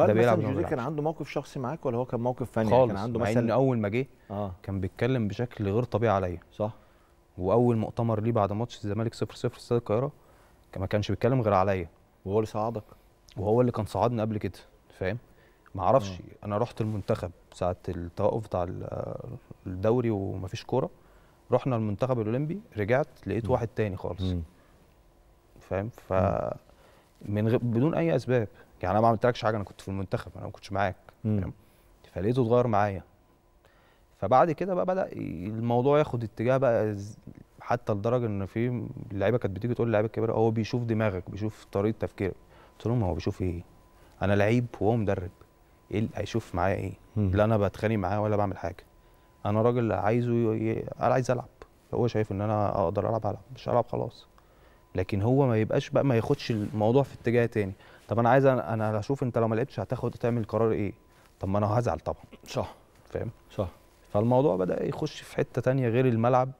طب ده بيلعب جوزيه كان عنده موقف شخصي معاك ولا هو كان موقف فني خالص كان عنده مثلا مع اول ما جه آه. كان بيتكلم بشكل غير طبيعي عليا صح واول مؤتمر ليه بعد ماتش الزمالك 0 0 في استاد القاهره ما كانش بيتكلم غير عليا وهو اللي صعدك وهو اللي كان صعدني قبل كده فاهم ما اعرفش آه. انا رحت المنتخب ساعه التوقف بتاع آه، الدوري ومفيش كوره رحنا المنتخب الاولمبي رجعت لقيت م. واحد تاني خالص فاهم ف م. من غ... بدون اي اسباب يعني انا ما عملتلكش حاجه انا كنت في المنتخب انا ما كنتش معاك يعني فلقيته اتغير معايا فبعد كده بقى بدا الموضوع ياخد اتجاه بقى حتى لدرجه ان في اللعيبه كانت بتيجي تقول للعيبه الكبيره هو بيشوف دماغك بيشوف طريقه تفكيرك قلت لهم هو بيشوف ايه انا لعيب وهو مدرب ايه اللي هيشوف معايا ايه لا انا بتخانق معاه ولا بعمل حاجه انا راجل عايزه ي... انا عايز العب هو شايف ان انا اقدر العب العب مش العب خلاص لكن هو ما يبقاش بقى ما ياخدش الموضوع في اتجاه تاني طب انا عايز انا اشوف انت لو ما لعبتش هتاخد تعمل قرار ايه طب ما انا هزعل طبعا صح فاهم صح فالموضوع بدا يخش في حته تانية غير الملعب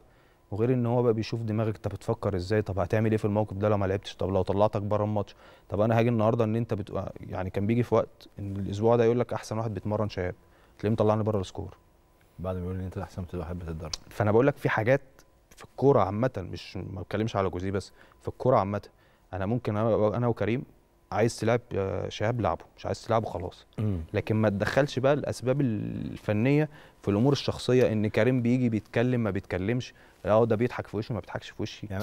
وغير ان هو بقى بيشوف دماغك انت بتفكر ازاي طب هتعمل ايه في الموقف ده لو ما لعبتش طب لو طلعتك بره الماتش طب انا هاجي النهارده ان انت بت... يعني كان بيجي في وقت ان الاسبوع ده يقول لك احسن واحد بيتمرن شهاب تلاقيه مطلعني بره السكور بعد ما يقول لي انت احسن واحد بتتدرب فانا بقول لك في حاجات في الكوره عامه مش ما بتكلمش على جوزيه بس في الكوره عامه انا ممكن انا وكريم عايز تلعب آه، شهاب لعبه مش عايز تلعبه خلاص لكن ما تدخلش بقى الاسباب الفنيه في الامور الشخصيه ان كريم بيجي بيتكلم ما بيتكلمش اه ده بيضحك في وشي ما بيضحكش في وشي يعني